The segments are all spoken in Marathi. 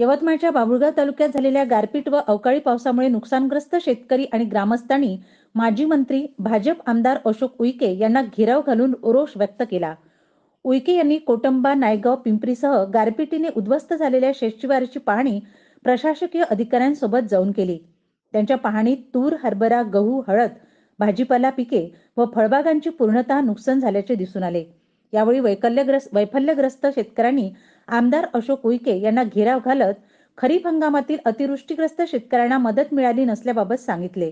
यवतमाळच्या बाभुळगाव तालुक्यात झालेल्या गारपीट व अवकाळी पावसामुळे नुकसानग्रस्त शेतकरी आणि ग्रामस्थांनी माजी मंत्री भाजप आमदार अशोक उईके यांना घेराव घालून रोष व्यक्त केला उईके यांनी कोटंबा नायगाव पिंपरीसह गारपिटीने उद्ध्वस्त झालेल्या शेतशिवाराची पाहणी प्रशासकीय अधिकाऱ्यांसोबत जाऊन केली त्यांच्या पाहणीत तूर हरभरा गहू हळद भाजीपाला पिके व फळबागांची पूर्णतः नुकसान झाल्याचे दिसून आले यावेळी वैकल्यग्रस्त वैफल्यग्रस्त शेतकऱ्यांनी आमदार अशोक उईके यांना घेराव घालत खरीप हंगामातील अतिवृष्टीग्रस्त शेतकऱ्यांना मदत मिळाली नसल्याबाबत सांगितले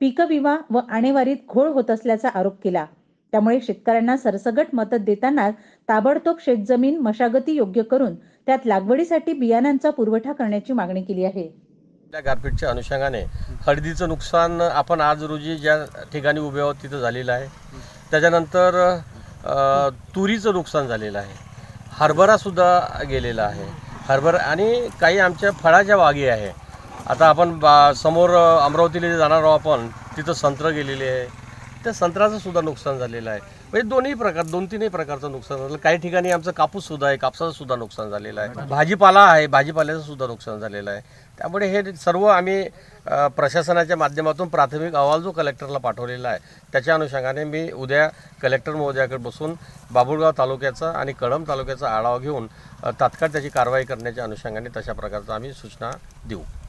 पीक विमा व आणेवारीत घोळ होत असल्याचा आरोप केला त्यामुळे शेतकऱ्यांना सरसगट मदत देताना ताबडतोब शेतजमीन मशागती योग्य करून त्यात लागवडीसाठी बियाणांचा पुरवठा करण्याची मागणी केली आहे गारपीटच्या अनुषंगाने हळदीचं नुकसान आपण आज रोजी ज्या ठिकाणी उभे आहोत तिथं झालेलं आहे त्याच्यानंतर तुरीचं नुकसान झालेलं आहे हरभरासुद्धा गेलेला आहे हरभरा आणि काही आमच्या फळाच्या बागे आहे आता आपण बा समोर अमरावतीला जाणार आहोत आपण तिथं संत्र गेलेले आहे त्या संत्र्याचं सुद्धा नुकसान झालेलं आहे म्हणजे दोन्ही प्रकार दोन तीनही प्रकारचं नुकसान झालं काही ठिकाणी आमचं कापूस सुद्धा आहे कापसाचं सुद्धा नुकसान झालेलं आहे भाजीपाला आहे भाजीपाल्याचं सुद्धा नुकसान झालेलं आहे त्यामुळे हे सर्व आम्ही प्रशासनाच्या माध्यमातून प्राथमिक अहवाल जो कलेक्टरला पाठवलेला आहे त्याच्या अनुषंगाने मी उद्या कलेक्टर महोदयाकडे बसून बाबुळगाव तालुक्याचा आणि कळंब तालुक्याचा आढावा घेऊन तात्काळ त्याची कारवाई करण्याच्या अनुषंगाने तशा प्रकारचा आम्ही सूचना देऊ